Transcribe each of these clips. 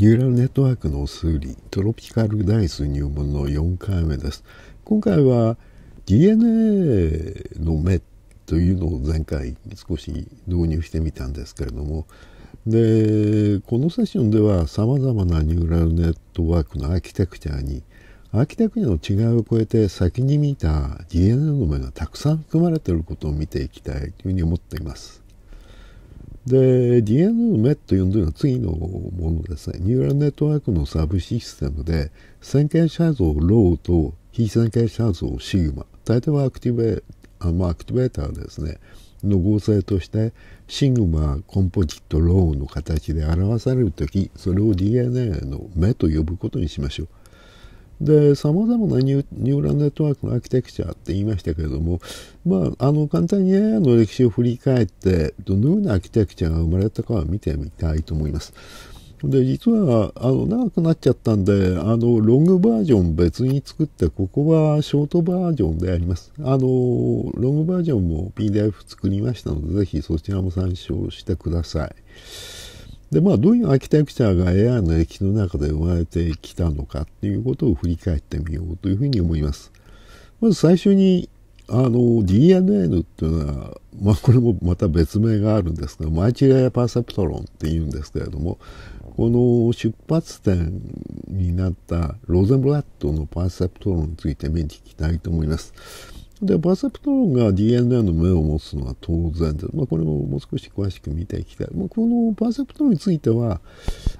ニューラルネットワークの推理トロピカルダイス入門の4回目です今回は DNA の目というのを前回少し導入してみたんですけれどもでこのセッションではさまざまなニューラルネットワークのアーキテクチャにアーキテクチャの違いを超えて先に見た DNA の目がたくさん含まれていることを見ていきたいというふうに思っています。で、d n a と呼んでるのは次のものですね。ニューラルネットワークのサブシステムで、線形写像ローと非線形写像シグマ。大体はアクティベあ、まあ、アクティベーターですね。の合成として、シグマ、コンポジット、ローの形で表されるとき、それを DNA の目と呼ぶことにしましょう。で、様々なニューラルネットワークのアーキテクチャって言いましたけれども、まあ、あの、簡単に AI の歴史を振り返って、どのようなアーキテクチャが生まれたかは見てみたいと思います。で、実は、あの、長くなっちゃったんで、あの、ロングバージョン別に作って、ここはショートバージョンであります。あの、ロングバージョンも PDF 作りましたので、ぜひそちらも参照してください。で、まあ、どういうアーキテクチャが AI の歴史の中で生まれてきたのかっていうことを振り返ってみようというふうに思います。まず最初に、あの、DNN っていうのは、まあ、これもまた別名があるんですが、マイチレアパーセプトロンっていうんですけれども、この出発点になったローゼンブラッドのパーセプトロンについて見ていきたいと思います。で、バセプトロンが DNA の目を持つのは当然で、まあ、これももう少し詳しく見ていきたい。まあ、このバセプトロンについては、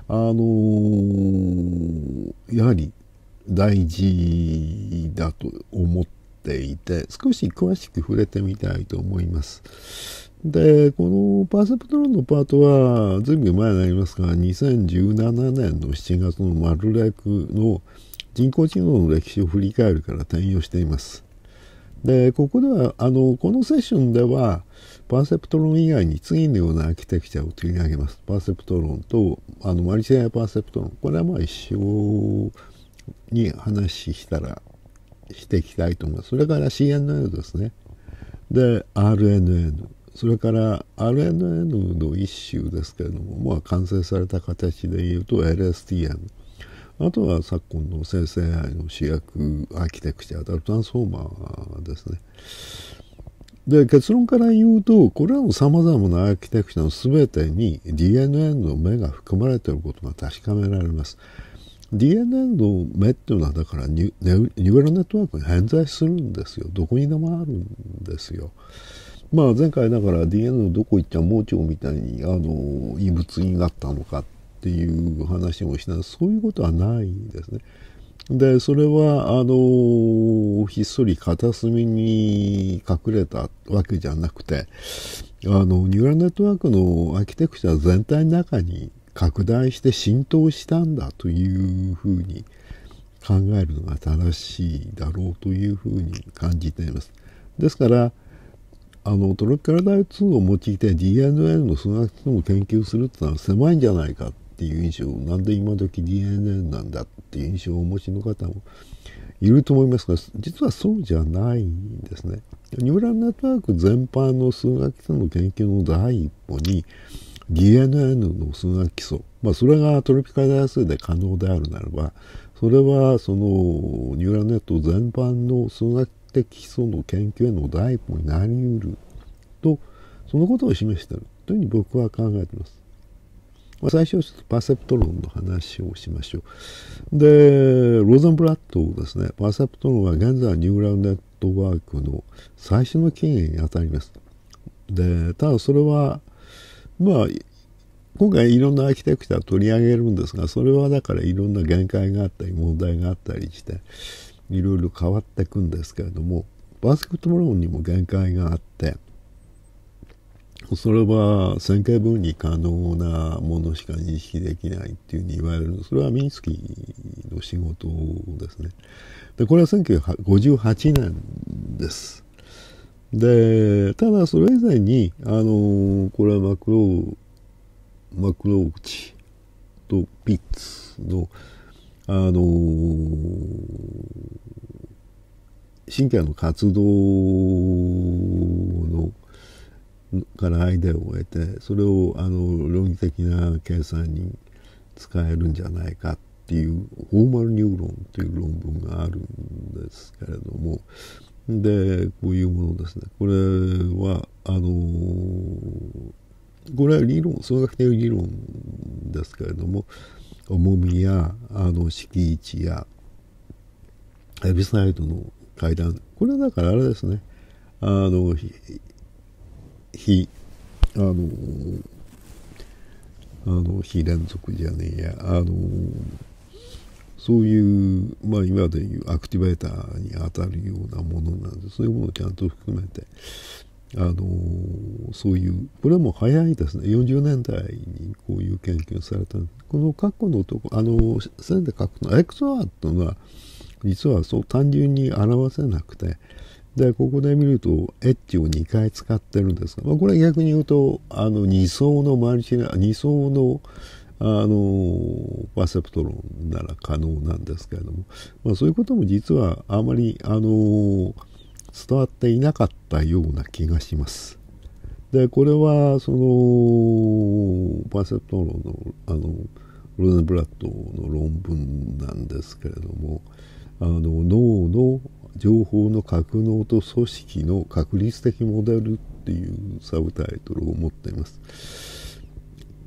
あのー、やはり大事だと思っていて、少し詳しく触れてみたいと思います。で、このバセプトロンのパートは、全部前になりますが、2017年の7月のマルレクの人工知能の歴史を振り返るから転用しています。で、ここでは、あの、このセッションでは、パーセプトロン以外に次のようなアーキテクチャを取り上げます。パーセプトロンと、あの、マルチレイパーセプトロン。これはまあ一緒に話したら、していきたいと思います。それから CNN ですね。で、RNN。それから RNN の一種ですけれども、まあ完成された形で言うと l s t n あとは昨今の生成 AI の主役アーキテクチャトランスフォーマーですね。で結論から言うとこれらのさまざまなアーキテクチャの全てに DNA の目が含まれていることが確かめられます。DNA の目っていうのはだからニューラルネットワークに偏在するんですよ。どこにでもあるんですよ。まあ前回だから DNA のどこ行っちゃ盲腸みたいにあの異物になったのかっっていう話もしいそういうことはないですね。でそれはあのひっそり片隅に隠れたわけじゃなくてあのニューラルネットワークのアーキテクチャ全体の中に拡大して浸透したんだというふうに考えるのが正しいだろうというふうに感じています。ですからあのトロピカルダイ2を用いて DNA の数学の研究するってのは狭いんじゃないかっていう印象なんで今時 DNN なんだっていう印象をお持ちの方もいると思いますが実はそうじゃないんですね。ニューラルネットワーク全般の数学基礎の研究の第一歩に DNN の数学基礎、まあ、それがトロピカル大数で可能であるならばそれはそのニューラルネット全般の数学的基礎の研究への第一歩になりうるとそのことを示しているというふうに僕は考えています。まあ、最初はちょっとパーセプト論の話をしましょう。で、ローザンブラッドですね、パーセプト論は現在ニューラルネットワークの最初の起源にあたります。で、ただそれは、まあ、今回いろんなアーキテクチャを取り上げるんですが、それはだからいろんな限界があったり、問題があったりして、いろいろ変わっていくんですけれども、バーセプトロンにも限界があって、それは線形分離可能なものしか認識できないっていうふうに言われるそれはミンスキーの仕事ですね。でこれは1958年です。でただそれ以前にあのこれはマクローマクローチとピッツのあの神経の活動のからアイデアを得てそれをあの論理的な計算に使えるんじゃないかっていうフォーマルニューロンという論文があるんですけれどもでこういうものですねこれはあのこれは理論数学的理論ですけれども重みやあの敷地やエビサイドの階段これはだからあれですねあの非あのー、あの非連続じゃねえやあのー、そういうまあ今でいうアクティベーターに当たるようなものなんでそういうものをちゃんと含めてあのー、そういうこれはもう早いですね40年代にこういう研究されたこの過去のとこあの線で書くの XR っていうのは実はそう単純に表せなくてで、ここで見ると、エッジを2回使ってるんですが、まあ、これ逆に言うと、あの、2層のマルチな、2層の、あの、パセプトロンなら可能なんですけれども、まあ、そういうことも実はあまり、あの、伝わっていなかったような気がします。で、これは、その、パセプトロンの、あの、ロゼンブラッドの論文なんですけれども、あの、脳の情報の格納と組織の確率的モデルっていうサブタイトルを持っています。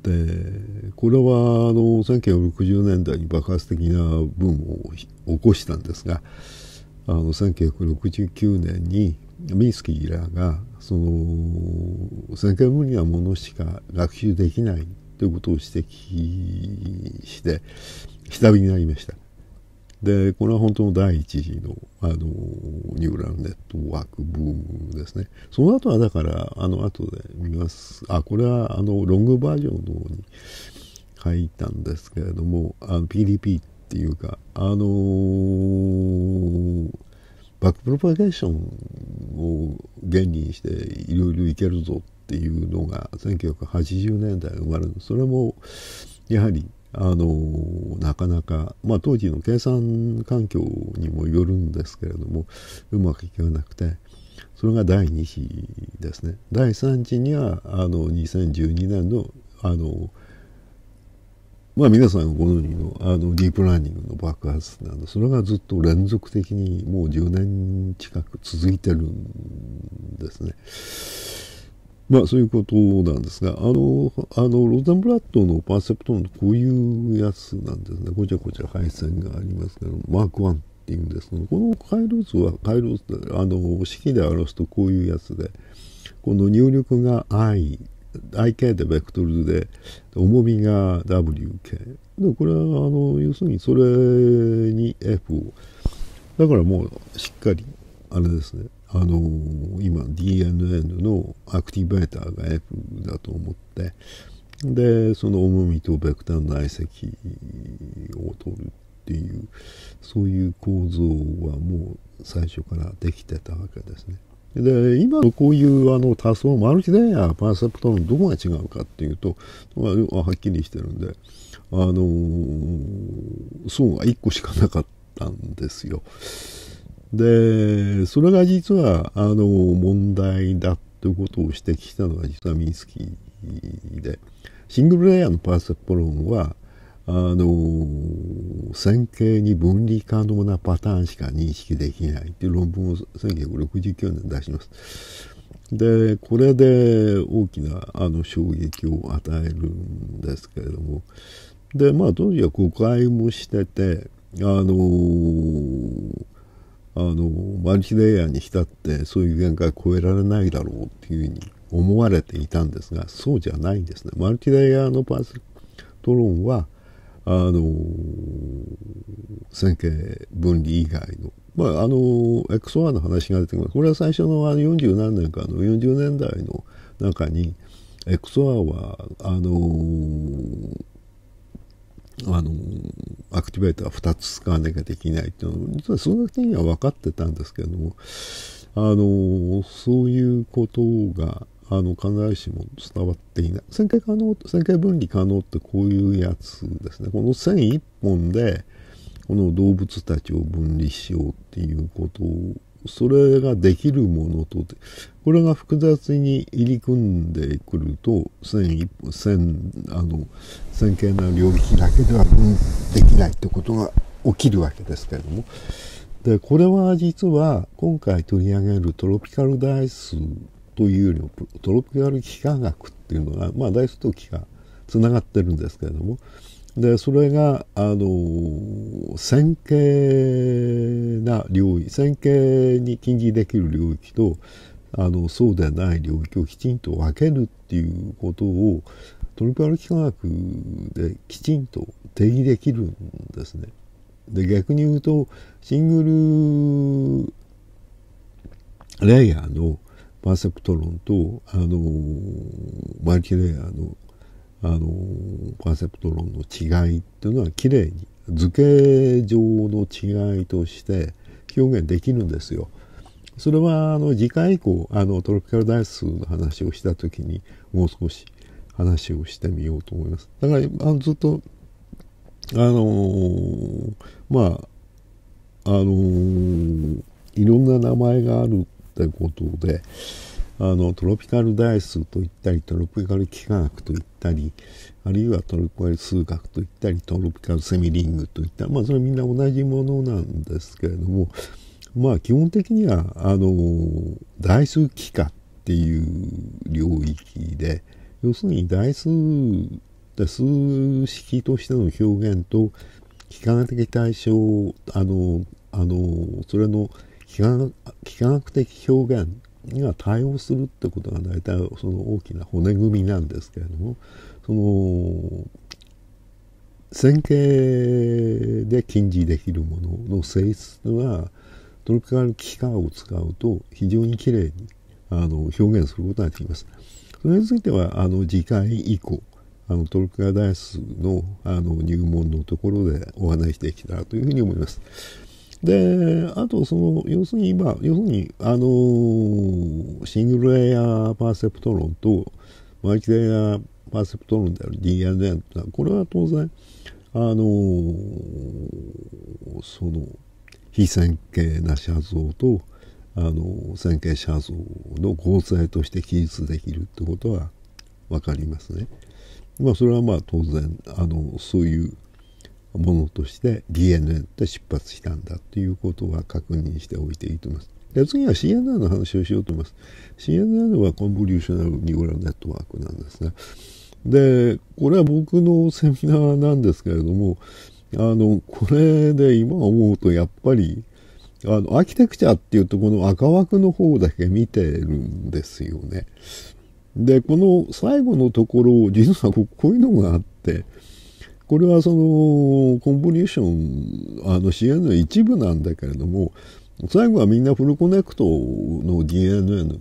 でこれはあの1960年代に爆発的なブームを起こしたんですがあの1969年にミンスキーらがその先見無理なものしか学習できないということを指摘して下火になりました。でこれは本当の第一次のあのニューラルネットワークブームですねその後はだからあの後で見ますあこれはあのロングバージョンの方に書いたんですけれどもあの PDP っていうかあのー、バックプロパゲーションを原理にしていろいろいけるぞっていうのが1980年代生まれるそれもやはりあのなかなか、まあ、当時の計算環境にもよるんですけれどもうまくいかなくてそれが第2次ですね第3次にはあの2012年のあの、まあ、皆さんご存知のあのディープラーニングの爆発なのそれがずっと連続的にもう10年近く続いてるんですね。まあそういうことなんですが、あの、あの、ロザンブラッドのパーセプトンこういうやつなんですね。こちらこちら配線がありますけど、マーク1っていうんですけど、この回路図は、回路図、あの、式で表すとこういうやつで、この入力が i、IK でベクトルで、重みが WK。で、これは、あの、要するにそれに F を。だからもう、しっかり、あれですね。あの今 DNN のアクティベーターが F だと思ってでその重みとベクターの内積を取るっていうそういう構造はもう最初からできてたわけですね。で今のこういうあの多層マルチレイヤーパーセプトのどこが違うかっていうとはっきりしてるんであの層が1個しかなかったんですよ。で、それが実は、あの、問題だということを指摘したのが実はミンスキーで、シングルレイヤーのパーセプロンは、あの、線形に分離可能なパターンしか認識できないっていう論文を1969年出します。で、これで大きなあの衝撃を与えるんですけれども、で、まあ当時は誤解もしてて、あのあのマルチレイヤーに浸ってそういう限界を超えられないだろうっていうふうに思われていたんですがそうじゃないんですね。マルチレイヤーのパーントロンはあの線形分離以外のまあ、あの、XOR の話が出てきます。これは最初のあの40何年かの40年代の中に、XOR は、あのー、あのアクティベーター2つ使わなきゃできないっていうのは実は数学的には分かってたんですけれどもあのそういうことがあの必ずしも伝わっていない線形可能線形分離可能ってこういうやつですねこの線1本でこの動物たちを分離しようっていうことそれができるものとこれが複雑に入り組んでくると線線あの線形な領域だけではできないってことが起きるわけですけれどもでこれは実は今回取り上げるトロピカルダイスというよりもトロピカル幾何学っていうのが、まあ、ダイスと幾何つながってるんですけれども。でそれがあの線形な領域線形に近似できる領域とあのそうでない領域をきちんと分けるっていうことをトリプル幾何学できちんと定義できるんですね。で逆に言うとシングルレイヤーのパーセプトロンとあのマルチレイヤーのあのパセプト論の違いっていうのはきれいに図形上の違いとして表現できるんですよ。それはあの次回以降あのトロピカルダイスの話をした時にもう少し話をしてみようと思います。だからあのずっとあのー、まああのー、いろんな名前があるってことであのトロピカルダイスと言ったりトロピカル幾何学と言ったりあるいはトロピカル数学と言ったりトロピカルセミリングといったまあそれみんな同じものなんですけれどもまあ基本的にはあの代数幾何っていう領域で要するに代数数式としての表現と幾何学的対象あのあのそれの幾何幾何学的表現が対応するってことが大体その大きな骨組みなんですけれどもその線形で禁似できるものの性質はトロピカル機械を使うと非常にきれいにあの表現することができます。それについてはあの次回以降あのトルクガダイスのあの入門のところでお話していきたいというふうに思います。で、あと、その、要するに今、要するに、あのー、シングルレイヤーパーセプト論と、マルチレイヤーパーセプト論である DNN とこれは当然、あのー、その、非線形な写像と、あの線形写像の構成として記述できるってことは分かりますね。まあそれはまあ当然あのそういうものとして DNA で出発したんだということは確認しておいていいと思います。で次は c n n の話をしようと思います。c n n はコンボリューショナルニューラルネットワークなんですね。で、これは僕のセミナーなんですけれども、あの、これで今思うとやっぱり、あの、アーキテクチャっていうとこの赤枠の方だけ見てるんですよね。で、この最後のところ、実はこういうのがあって、これはそのコンポューションあの CN の一部なんだけれども最後はみんなフルコネクトの DNN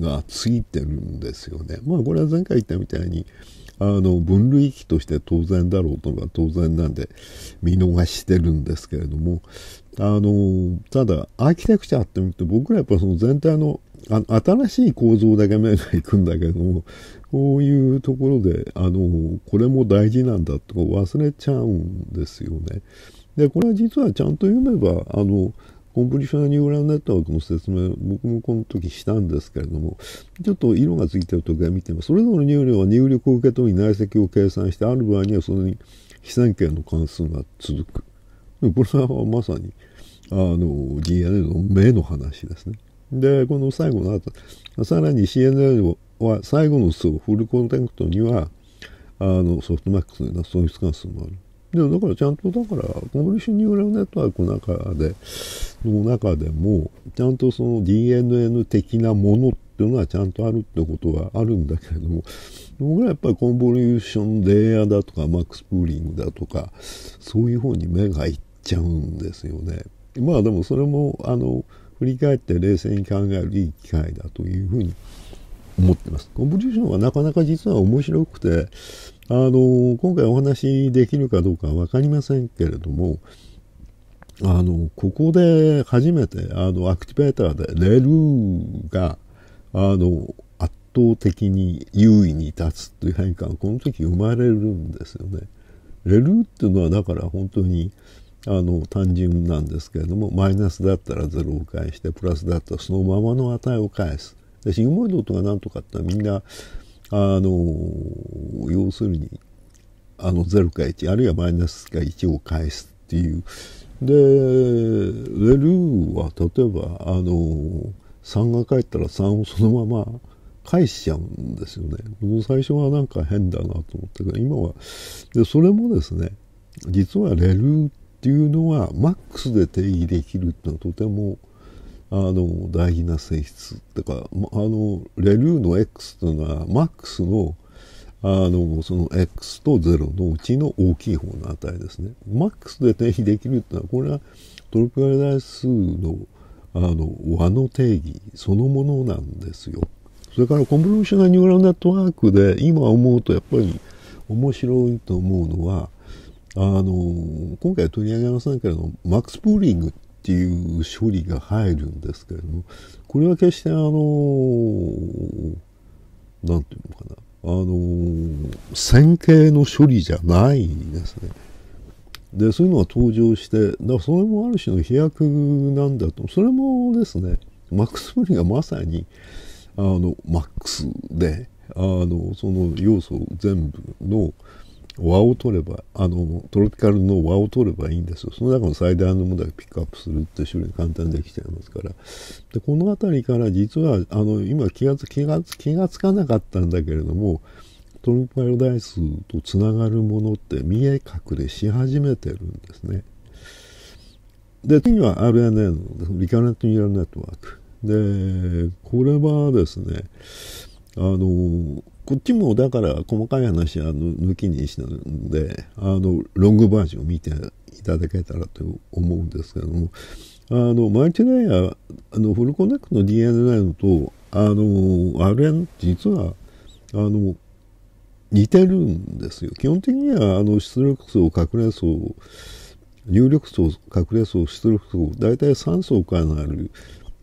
がついてるんですよね。まあこれは前回言ったみたいにあの分類器として当然だろうとか当然なんで見逃してるんですけれどもあのただアーキテクチャって見ると僕らやっぱその全体のあ新しい構造だけ目がいくんだけども、こういうところで、あの、これも大事なんだとか忘れちゃうんですよね。で、これは実はちゃんと読めば、あの、コンプリショナニューラルネットワークの説明、僕もこの時したんですけれども、ちょっと色がついてる時は見てます。それぞれ入力は入力を受け取り内積を計算して、ある場合にはそれに非線形の関数が続く。これはまさに、あの、DNA の目の話ですね。で、この最後の後、さらに CNN は最後のそうフルコンテントには、あの、ソフトマックスのような損失関数もある。で、も、だからちゃんと、だから、コンボリューションニューラルネットワークの中で、の中でも、ちゃんとその DNN 的なものっていうのはちゃんとあるってことはあるんだけれども、僕らやっぱりコンボリューションレイヤーだとか、マックスプーリングだとか、そういう方に目がいっちゃうんですよね。まあでもそれも、あの、振り返って冷静に考えるいい機会だというふうに思ってます。コンポジションはなかなか実は面白くて、あの、今回お話できるかどうかわかりませんけれども、あの、ここで初めて、あの、アクティベーターでレルーが、あの、圧倒的に優位に立つという変化がこの時生まれるんですよね。レルーっていうのはだから本当に、あの単純なんですけれどもマイナスだったら0を返してプラスだったらそのままの値を返す。でヒューモイドとか何とかってみんなあの要するにあの0か1あるいはマイナスか1を返すっていう。でレルーは例えばあの3が返ったら3をそのまま返しちゃうんですよね。最初はなんか変だなと思ったけど今はでそれもですね実はレルーってっていうのはマックスで定義できるっていうのはとてもあの大事な性質だからあのレルーの X っていうのはマックスのあのその X と0のうちの大きい方の値ですね。マックスで定義できるっていうのはこれはトロピカル代数のあの和の定義そのものなんですよ。それからコンボローショナルニューラルネットワークで今思うとやっぱり面白いと思うのはあの、今回取り上げませんけれども、マックスプーリングっていう処理が入るんですけれども、これは決してあの、なんていうのかな、あの、線形の処理じゃないですね。で、そういうのが登場して、だからそれもある種の飛躍なんだと、それもですね、マックス・プーリングがまさに、あの、マックスで、あの、その要素全部の、和を取ればあのトロピカルの和を取ればいいんですよその中の最大の問のをピックアップするって種類簡単にできちゃいますからでこの辺りから実はあの今気がつ気がつ気がつかなかったんだけれどもトロピカルダイスとつながるものって見え隠れし始めてるんですねで次は RNA のリカレントニューラルネットワークでこれはですねあのこっちもだから細かい話は抜きにしてるので、あの、ロングバージョンを見ていただけたらと思うんですけども、あの、マルチナイアー、あの、フルコネクトの DNA のと、あの、RN 実は、あの、似てるんですよ。基本的には、あの、出力層、隠れ層、入力層、隠れ層、出力層、大体3層からなる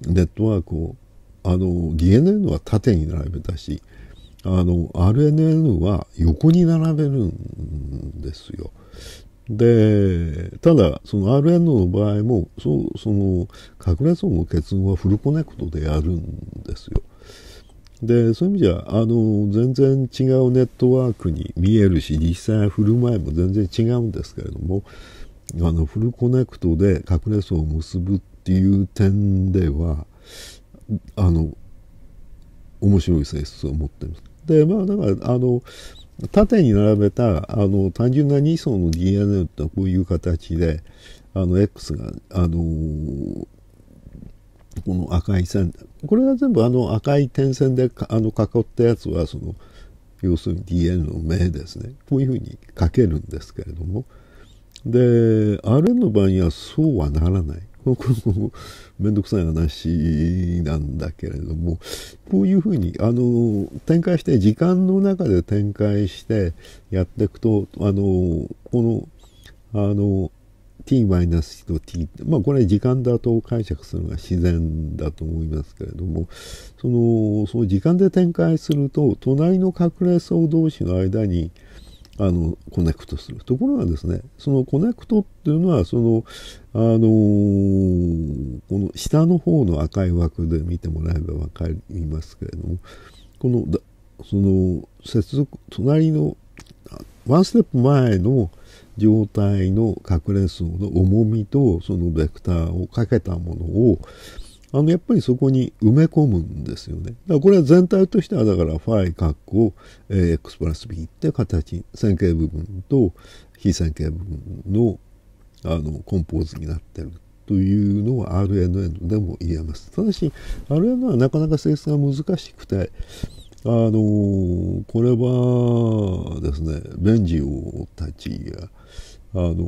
ネットワークを、あの、DNA のは縦に並べたし、あの RNN は横に並べるんですよ。で、ただ、その RN の場合も、そう、その、核裂の結合はフルコネクトでやるんですよ。で、そういう意味じゃ、あの、全然違うネットワークに見えるし、実際振る舞いも全然違うんですけれども、あの、フルコネクトでれそうを結ぶっていう点では、あの、面白い性質を持っています。で、まあ、だから、あの、縦に並べた、あの、単純な2層の DNA っはこういう形で、あの、X が、あのー、この赤い線、これは全部あの赤い点線であの囲ったやつは、その、要するに DNA の目ですね。こういうふうに書けるんですけれども、で、RN の場合にはそうはならない。めんどくさい話なんだけれども、こういうふうに、あの、展開して、時間の中で展開してやっていくと、あの、この、あの、t-1 と t、まあこれ時間だと解釈するのが自然だと思いますけれども、その、その時間で展開すると、隣の隠れ層同士の間に、あのコネクトするところがですねそのコネクトっていうのはその、あのー、この下の方の赤い枠で見てもらえば分かりますけれどもこのだその接続隣のワンステップ前の状態の隠れ層の重みとそのベクターをかけたものをあの、やっぱりそこに埋め込むんですよね。だからこれは全体としては、だから、ファイ括弧、えー、x プラス b って形、線形部分と非線形部分の、あの、コンポーズになってるというのは RNN でも言えます。ただし、RNN はなかなか性質が難しくて、あのこれはですね、ベンジオたちが、あの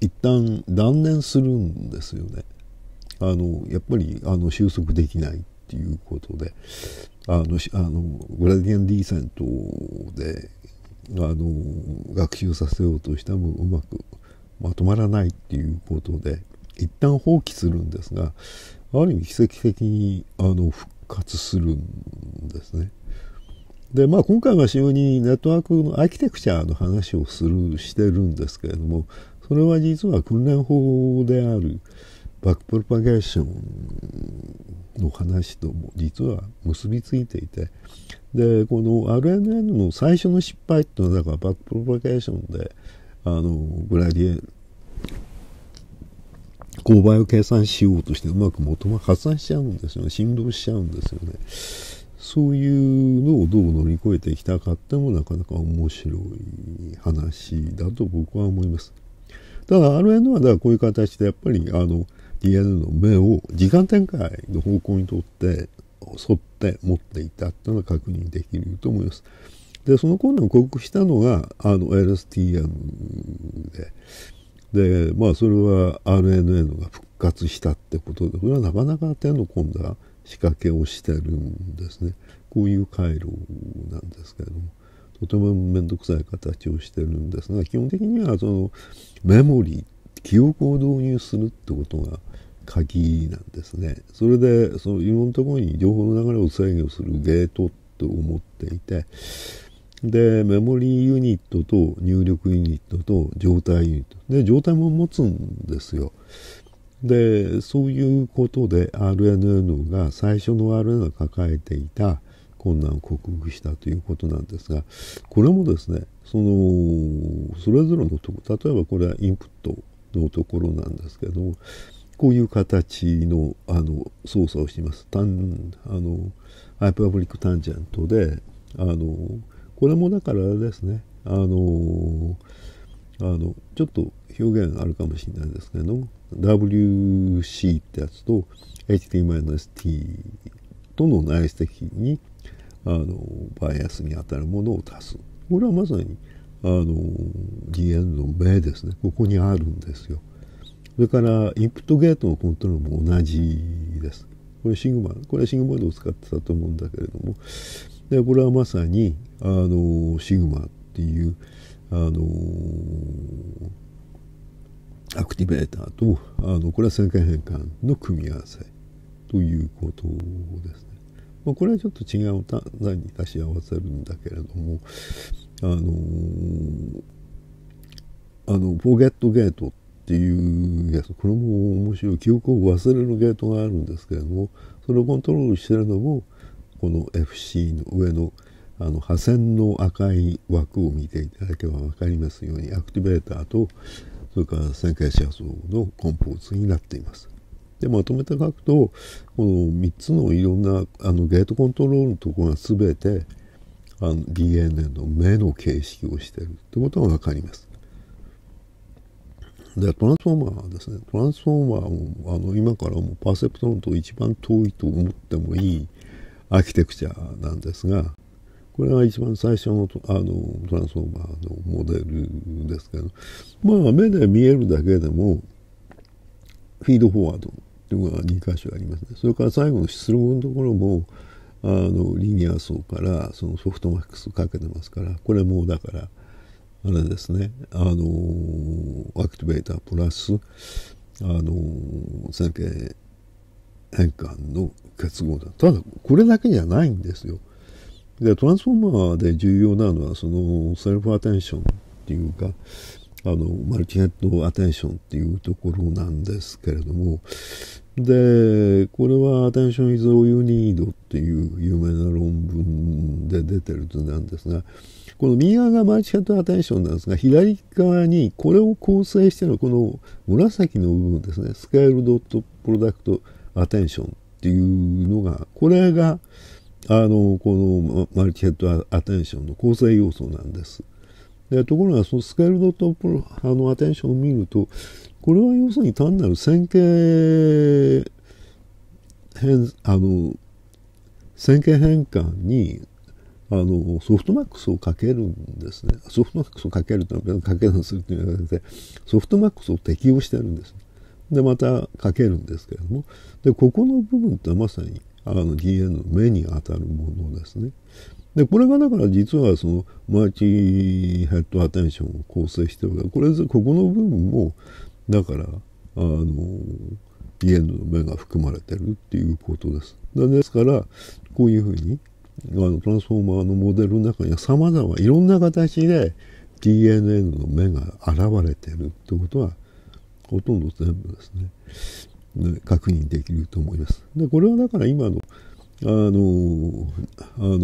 一旦断念するんですよね。あのやっぱりあの収束できないっていうことであのあのグラディアン・ディーセントであの学習させようとしてもうまくまとまらないっていうことで一旦放棄するんですがある意味奇跡的にあの復活するんですね。でまあ、今回は主要にネットワークのアーキテクチャの話をするしてるんですけれどもそれは実は訓練法であるバックプロパゲーションの話とも実は結びついていてでこの RNN の最初の失敗っていうのはだからバックプロパゲーションであのグラディエール勾配を計算しようとしてうまく元が発散しちゃうんですよね振動しちゃうんですよねそういうのをどう乗り越えてきたかってもなかなか面白い話だと僕は思いますただ RN はだからこういう形でやっぱりあの DL の目を時間展開の方向にとって沿って持っていたっていうのが確認できると思います。でその困難を克服したのがあの LSTM ででまあそれは RNN が復活したってことでこれはなかなか手の込んだ仕掛けをしてるんですねこういう回路なんですけれどもとても面倒くさい形をしてるんですが基本的にはそのメモリー記憶を導入するってことが鍵なんですね。それで、そのいろんなところに情報の流れを制御するゲートと思っていて、で、メモリーユニットと入力ユニットと状態ユニット。で、状態も持つんですよ。で、そういうことで RNN が最初の RNN が抱えていた困難を克服したということなんですが、これもですね、その、それぞれのとこ、例えばこれはインプットのところなんですけどこういう形のあの操作をします。タンあのハイパブリックタンジェントであのこれもだからですねあのあのちょっと表現あるかもしれないですけど WC ってやつと HT-T との内積にあのバイアスに当たるものを足すこれはまさにあの、DN の目ですね。ここにあるんですよ。それから、インプットゲートのコントロールも同じです。これシグマ、これはシグマドを使ってたと思うんだけれども、でこれはまさに、あの、シグマっていう、あの、アクティベーターと、あの、これは線形変換の組み合わせということですね。まあ、これはちょっと違う単に足し合わせるんだけれども、あのー、あのポケットゲートっていうやつこれも面白い記憶を忘れるゲートがあるんですけれどもそれをコントロールしてるのもこの FC の上のあの破線の赤い枠を見ていただければ分かりますようにアクティベーターとそれから線形写像のコンポーツになっています。でまとめて書くとこの3つのいろんなあのゲートコントロールのところが全てあの DNA の目の形式をしているってことが分かります。でトランスフォーマーはですねトランスフォーマーをあの今からもパーセプトロンと一番遠いと思ってもいいアーキテクチャなんですがこれが一番最初のあのトランスフォーマーのモデルですけどまあ目で見えるだけでもフィードフォワードというのが2箇所ありますねそれから最後の出力のところもあのリニア層からそのソフトマックスかけてますからこれもだからあれですねあのアクティベータープラスあの線形変換の結合だただこれだけじゃないんですよでトランスフォーマーで重要なのはそのセルフアテンションっていうかあのマルチネットアテンションっていうところなんですけれどもで、これはアテンションイズオーユー l l っていう有名な論文で出てる図なんですが、この右側がマルチヘッドアテンションなんですが、左側にこれを構成してるこの紫の部分ですね、スケールドットプロダクトアテンションっていうのが、これが、あの、このマルチヘッドアテンションの構成要素なんです。でところがそのスケールドとあのアテンションを見るとこれは要するに単なる線形変あの線形変換にあのソフトマックスをかけるんですねソフトマックスをかけるというのはかけ算するというわけでソフトマックスを適用してるんです。でまたかけるんですけれどもでここの部分ってまさにあの DN の目に当たるものですね。で、これがだから実はそのマーチヘッドアテンションを構成してるから、これ、ここの部分も、だから、あの、イエンドの目が含まれてるっていうことです。ですから、こういうふうに、あの、トランスフォーマーのモデルの中には様々、いろんな形で d n n の目が現れてるってことは、ほとんど全部ですね、ね確認できると思います。で、これはだから今のあの、あの、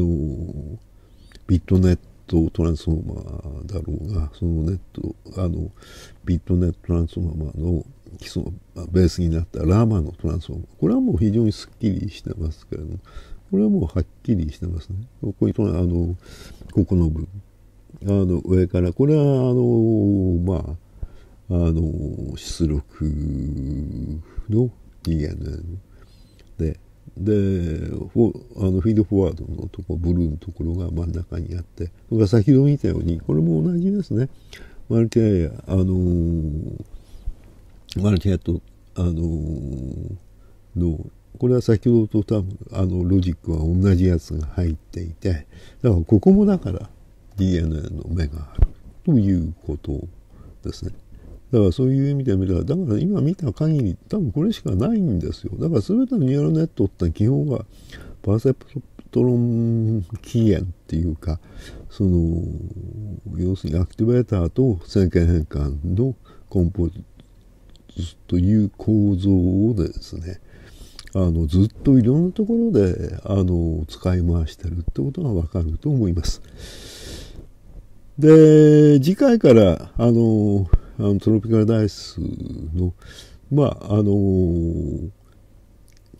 ビットネットトランスフォーマーだろうが、そのネット、あの、ビットネットトランスフォーマーの基礎、ベースになったラーマのトランスフォーマー。これはもう非常にすっきりしてますけれども、これはもうはっきりしてますね。ここに、あの、ここの部あの、上から、これは、あの、まあ、あの、出力の DNA で、でフォあのフィードフォワードのとこブルーのところが真ん中にあって先ほど見たようにこれも同じですねマルティアあのー、マルティアとあのー、のこれは先ほどと多分あのロジックは同じやつが入っていてだからここもだから DNA の目があるということですね。だからそういう意味で見れば、だから今見た限り、多分これしかないんですよ。だから全てのニューラルネットって基本はパーセプトロン起源っていうか、その、要するにアクティベーターと線形変換のコンポーズという構造をですね、あのずっといろんなところであの使い回してるってことがわかると思います。で、次回から、あの、あのトロピカルダイスの、まあ、あのー、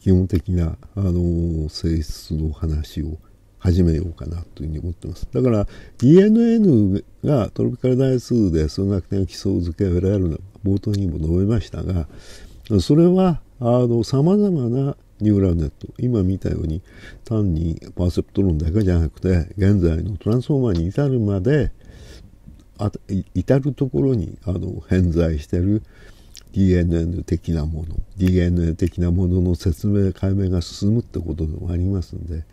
基本的な、あのー、性質の話を始めようかなというふうに思ってます。だから DNN がトロピカルダイスで数学的基礎付けられるの冒頭にも述べましたが、それは、あの、ざまなニューラルネット、今見たように、単にパーセプトロンだけじゃなくて、現在のトランスフォーマーに至るまで、あ至る所にあの偏在してる DNA 的なもの DNA 的なものの説明解明が進むってことでもありますんで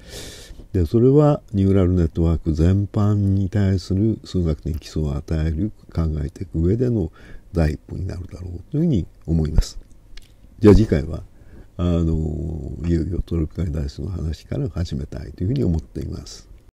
でそれはニューラルネットワーク全般に対する数学的基礎を与える考えていく上での第一歩になるだろうというふうに思います。じゃあ次回はあのいよいよトルクカルダイスの話から始めたいというふうに思っています。